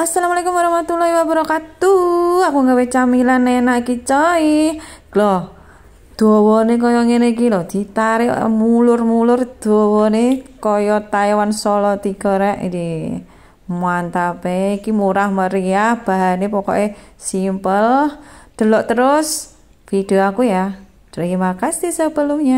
Assalamualaikum warahmatullahi wabarakatuh. Aku gawe camilan enak iki coy. Loh, dawane kaya ngene iki lho, ditarik mulur-mulur dawane kaya Taiwan Solo tiga rek iki. Mantap e, iki murah meriah, bahannya pokoknya simple. Delok terus video aku ya. Terima kasih sebelumnya.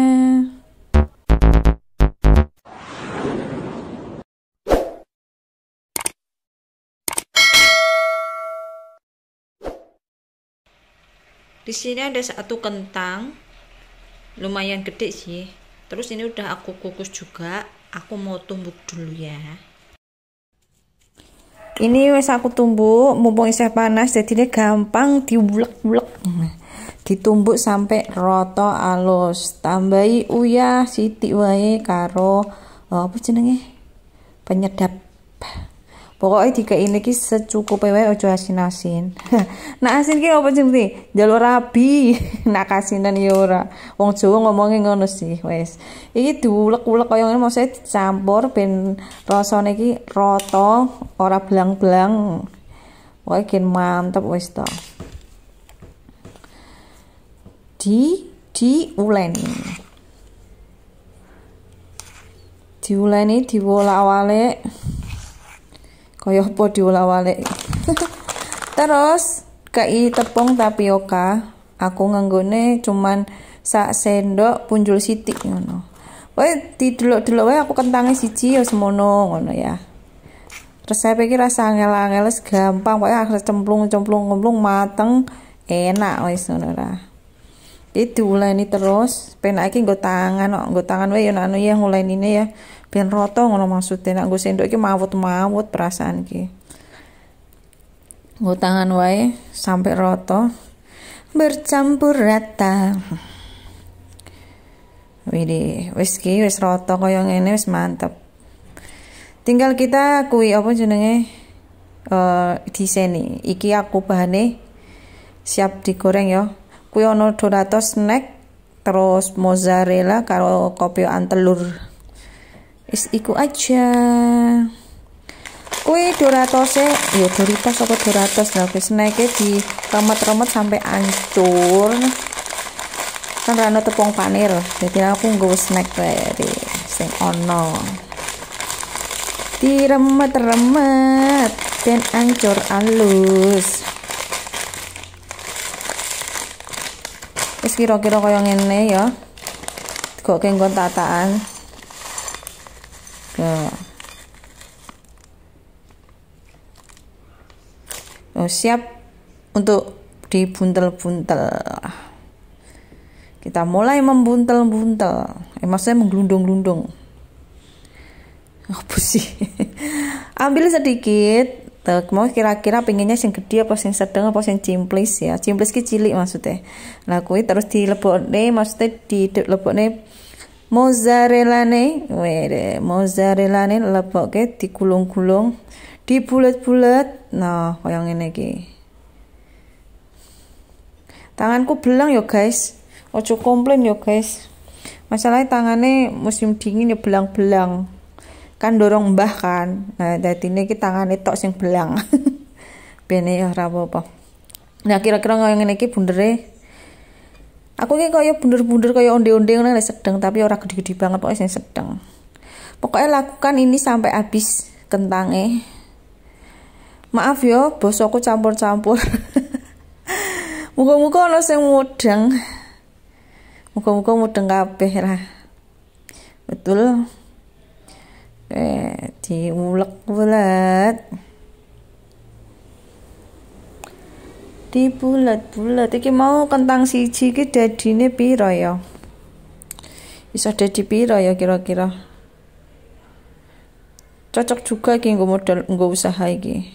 di sini ada satu kentang lumayan gede sih terus ini udah aku kukus juga aku mau tumbuk dulu ya ini wes aku tumbuk mumpung isih panas jadi ini gampang diulek-ulek ditumbuk sampai roto alus tambahi uyah siti wae karo oh, apa jenenge penyedap pokoknya jika ini kis secukupnya wae ojo asin-asin nah asin ki apa sing penting jalur rabi nah kasinan ya ora wong Jawa ngomongin ngono sih wes iki diulek-ulek oyong ngene maksudnya dicampur ben rasane ki rata ora belang-belang pokoknya kin mantep wes to di di Di uleni diuleni bola awale kaya apa diulawalik terus kai tepung tapioka aku nganggone cuman sak sendok punjul sitik ngono wae didelok-delok wae aku kentange siji ya semono ngono ya resep iki rasa angel-angel gampang pokoknya harus cemplung-cemplung-cemplung mateng enak wis ngono lah jadi diuleni terus penak iki nggo tangan kok nggo tangan wae ya anu ya ngulenine ya ben rata ngono maksudnya nek nggo sendok iki mawut-mawut perasaan ki. nggo tangan wae sampai rata bercampur rata Widi, wis ki wis rata kaya ngene wis mantep. Tinggal kita kui apa jenenge eh uh, diseni. Iki aku bahane siap digoreng ya kuwi ana donato snack terus mozzarella karo kopyokan telur is iku aja kuwi doratose ya doritos apa doratos nah kuwi snake di remet-remet sampai hancur kan rano tepung panir jadi aku nggawa snack dari sing ono diremet-remet dan ancur alus wis kira-kira kaya ngene ya kok kengkon tataan nah. Oh, siap untuk dibuntel-buntel kita mulai membuntel-buntel eh, maksudnya menggelundung-gelundung apa sih ambil sedikit mau kira-kira pengennya sing gede apa sing sedang apa sing cimplis ya cimplis ki cilik maksudnya lah kuwi terus di nih maksudnya nih mozzarella nih, wede mozzarella nih lebok ke di gulung gulung di bulat bulat nah kaya ini iki tanganku belang yo ya, guys ojo komplain yo ya, guys masalahnya tangannya musim dingin ya belang-belang kan dorong mbah kan nah ini kita tangan tok sing belang bini ya ora apa nah kira-kira kaya ini iki bundere aku iki kaya bunder-bunder kaya onde-onde yang sedang tapi orang gede-gede banget pokoknya sing sedang. pokoknya lakukan ini sampai habis kentangnya maaf yo ya, bosoku campur-campur muka-muka ono sing mudeng muka-muka mudeng kabeh lah betul eh diulek bulat dibulat-bulat iki mau kentang siji iki dadine piro ya iso dadi piro ya kira-kira cocok juga iki nggo modal nggo usaha iki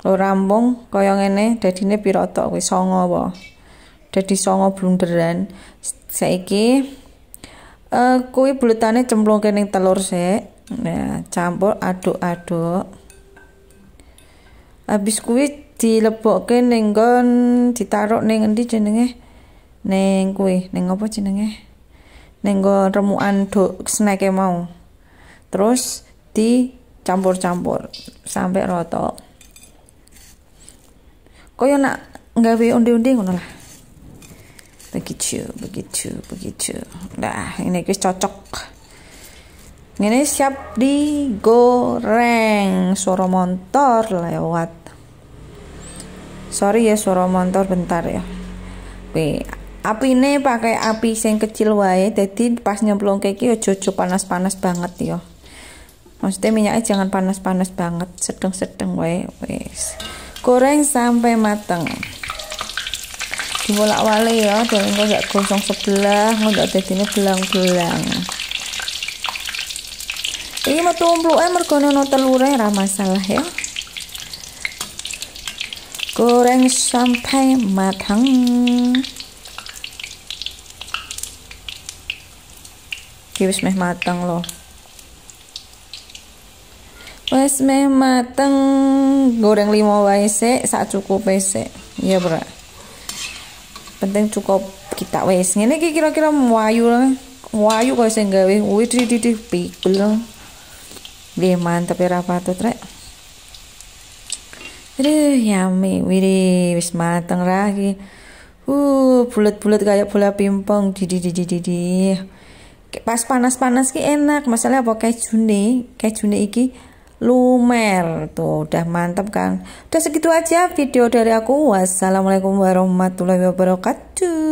kau rampung kaya ngene dadine piro tok kuwi songo apa dadi songo blunderan saiki uh, eh, kui bulatannya cemplung kening telur se, nah campur aduk-aduk habis kuwi dilebokke nenggon, nggon ditaruh neng endi jenenge neng kuwi neng apa jenenge neng remuan do dok yang e mau terus dicampur-campur sampai Kau yang nak nggak undi-undi ngono lah begitu begitu begitu dah ini guys cocok ini siap digoreng suara motor lewat sorry ya suara motor bentar ya Oke, api ini pakai api yang kecil wae jadi pas nyemplung keki yo panas-panas banget yo ya. maksudnya minyaknya jangan panas-panas banget sedang-sedang wae wes goreng sampai mateng dibolak wale ya dan engko gak gosong sebelah engko gak ini belang-belang ini metu eh mergo telur telure ramah masalah ya goreng sampai matang wis meh matang loh wes meh mateng goreng lima wae sik sak cukupe sik ya bro penting cukup kita wes ini kira kira-kira wayu wayu kok wih gawe ya, uh, di di pikul Wih mantep ya tuh, rek Aduh yummy Wih wis mateng lagi Uh bulat-bulat kayak bola di di di di. Pas panas-panas ki enak Masalah apa kayak june, kayak june iki lumer tuh udah mantap kan udah segitu aja video dari aku wassalamualaikum warahmatullahi wabarakatuh